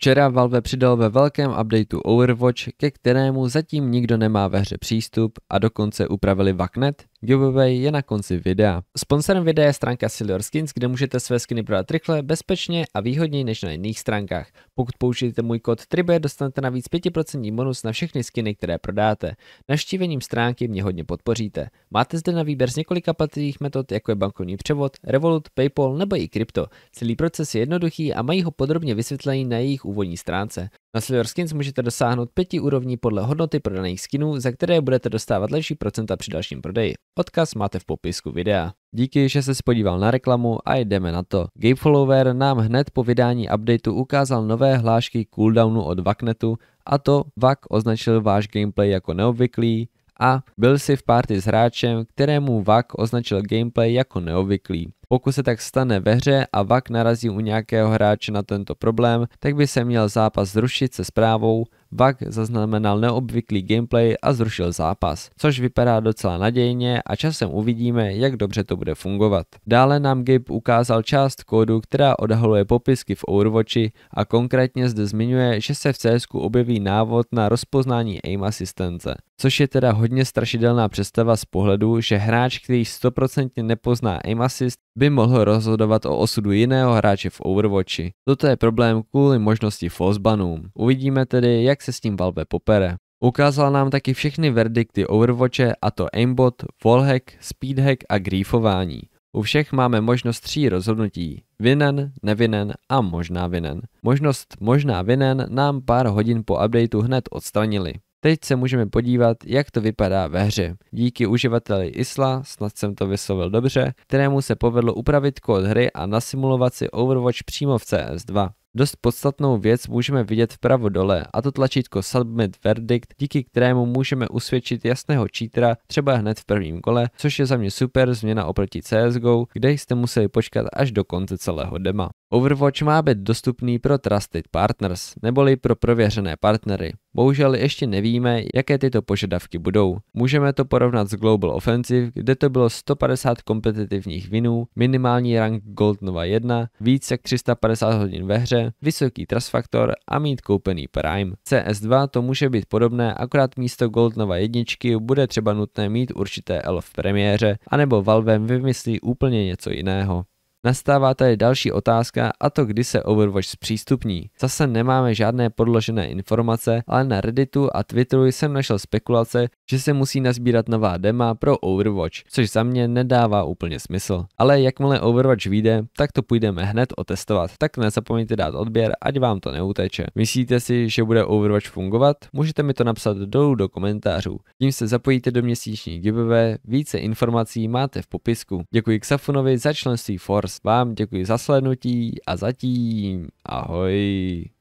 Včera Valve přidal ve velkém updateu Overwatch, ke kterému zatím nikdo nemá ve hře přístup a dokonce upravili Vaknet, Giveaway je na konci videa. Sponsorem videa je stránka Silver Skins, kde můžete své skiny prodat rychle, bezpečně a výhodněji než na jiných stránkách. Pokud použijete můj kód TRIBE, dostanete navíc 5% bonus na všechny skiny, které prodáte. Naštívením stránky mě hodně podpoříte. Máte zde na výběr z několika platných metod, jako je bankovní převod, Revolut, PayPal nebo i krypto. Celý proces je jednoduchý a mají ho podrobně vysvětlený na jejich úvodní stránce. Na Silver Skins můžete dosáhnout pěti úrovní podle hodnoty prodaných skinů, za které budete dostávat lepší procenta při dalším prodeji. Odkaz máte v popisku videa. Díky, že se spodíval na reklamu a jdeme na to. Gamefollower nám hned po vydání updateu ukázal nové hlášky cooldownu od Vaknetu a to Vak označil váš gameplay jako neobvyklý a byl si v party s hráčem, kterému Vak označil gameplay jako neobvyklý. Pokud se tak stane ve hře a Vak narazí u nějakého hráče na tento problém, tak by se měl zápas zrušit se zprávou, Bug zaznamenal neobvyklý gameplay a zrušil zápas, což vypadá docela nadějně a časem uvidíme, jak dobře to bude fungovat. Dále nám Gabe ukázal část kódu, která odhaluje popisky v Overwatchi a konkrétně zde zmiňuje, že se v CS objeví návod na rozpoznání aim asistence, což je teda hodně strašidelná představa z pohledu, že hráč, který 100% nepozná aim assist, by mohl rozhodovat o osudu jiného hráče v Overwatchi. Toto je problém kvůli možnosti Fosbanům. Uvidíme tedy, jak se s tím Valve popere. Ukázal nám taky všechny verdikty Overwatche a to aimbot, wallhack, speedhack a griefování. U všech máme možnost tří rozhodnutí. Vinen, nevinen a možná vinen. Možnost možná vinen nám pár hodin po updateu hned odstranili. Teď se můžeme podívat, jak to vypadá ve hře. Díky uživateli Isla, snad jsem to vyslovil dobře, kterému se povedlo upravit kód hry a nasimulovat si Overwatch přímo v CS2. Dost podstatnou věc můžeme vidět vpravo dole a to tlačítko Submit Verdict, díky kterému můžeme usvědčit jasného čítra, třeba hned v prvním kole, což je za mě super změna oproti CSGO, kde jste museli počkat až do konce celého dema. Overwatch má být dostupný pro Trusted Partners, neboli pro prověřené partnery. Bohužel ještě nevíme, jaké tyto požadavky budou. Můžeme to porovnat s Global Offensive, kde to bylo 150 kompetitivních vinů, minimální rank Gold Nova 1, více jak 350 hodin ve hře vysoký trust a mít koupený prime. CS2 to může být podobné, akorát místo Goldnova jedničky bude třeba nutné mít určité elf v premiéře, anebo Valve vymyslí úplně něco jiného. Nastává tady další otázka a to kdy se Overwatch zpřístupní. Zase nemáme žádné podložené informace, ale na Redditu a Twitteru jsem našel spekulace, že se musí nazbírat nová dema pro Overwatch, což za mě nedává úplně smysl. Ale jakmile Overwatch vyjde, tak to půjdeme hned otestovat, tak nezapomeňte dát odběr, ať vám to neuteče. Myslíte si, že bude Overwatch fungovat? Můžete mi to napsat dolů do komentářů. Tím se zapojíte do měsíční giveaway, více informací máte v popisku. Děkuji Xafunovi za členství Force. Vám děkuji za slednutí a zatím ahoj.